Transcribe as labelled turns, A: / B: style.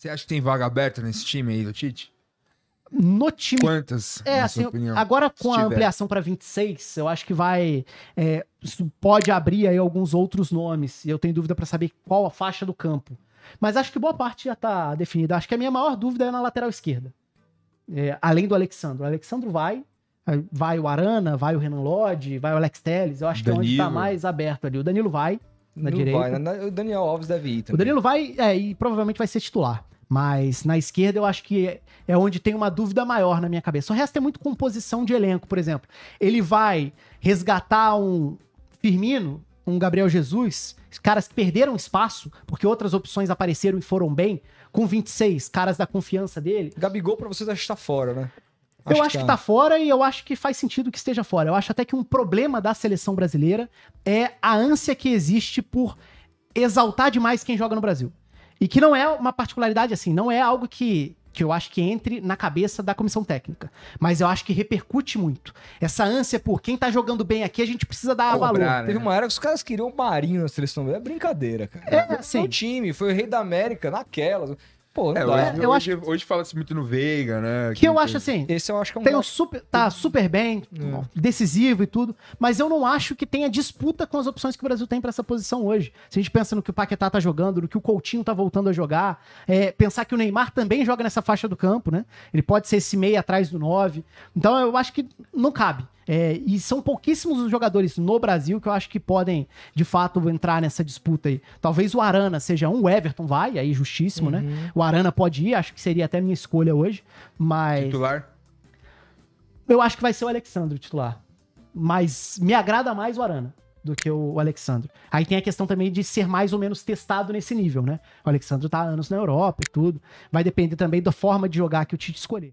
A: Você acha que tem vaga aberta nesse time aí do Tite? no time. Quantas? É, assim, opinião, agora com a ampliação para 26, eu acho que vai. É, pode abrir aí alguns outros nomes. E eu tenho dúvida para saber qual a faixa do campo. Mas acho que boa parte já tá definida. Acho que a minha maior dúvida é na lateral esquerda. É, além do Alexandro. O Alexandro vai. É, vai o Arana, vai o Renan Lodge, vai o Alex Teles. Eu acho Danilo. que é onde tá mais aberto ali. O Danilo vai na Não direita. Vai. Né? O Daniel Alves deve ir também. O Danilo vai é, e provavelmente vai ser titular. Mas na esquerda eu acho que é, é onde tem uma dúvida maior na minha cabeça. O resto é muito composição de elenco, por exemplo. Ele vai resgatar um Firmino, um Gabriel Jesus, caras que perderam espaço porque outras opções apareceram e foram bem, com 26, caras da confiança dele. Gabigol para vocês acho que tá fora, né? Acho eu acho que tá. que tá fora e eu acho que faz sentido que esteja fora. Eu acho até que um problema da seleção brasileira é a ânsia que existe por exaltar demais quem joga no Brasil. E que não é uma particularidade assim, não é algo que, que eu acho que entre na cabeça da comissão técnica. Mas eu acho que repercute muito. Essa ânsia por quem tá jogando bem aqui, a gente precisa dar Cobrar, valor. Né? Teve uma era que os caras queriam o Marinho na seleção. É brincadeira, cara. É, assim. O time foi o rei da América naquelas. Pô, é, hoje, é, eu hoje, acho... hoje fala-se muito no Veiga, né? Que, que eu tem... acho assim. Esse eu acho que é um. Tem um super, tá super bem, hum. decisivo e tudo, mas eu não acho que tenha disputa com as opções que o Brasil tem para essa posição hoje. Se a gente pensa no que o Paquetá tá jogando, no que o Coutinho tá voltando a jogar, é, pensar que o Neymar também joga nessa faixa do campo, né? Ele pode ser esse meio atrás do 9. Então eu acho que não cabe. É, e são pouquíssimos os jogadores no Brasil que eu acho que podem, de fato, entrar nessa disputa aí. Talvez o Arana seja um, o Everton vai, aí justíssimo, né? uhum. né? O Arana pode ir, acho que seria até minha escolha hoje, mas... Titular? Eu acho que vai ser o Alexandre o titular. Mas me agrada mais o Arana do que o Alexandre. Aí tem a questão também de ser mais ou menos testado nesse nível, né? O Alexandre tá há anos na Europa e tudo. Vai depender também da forma de jogar que o Tite escolher.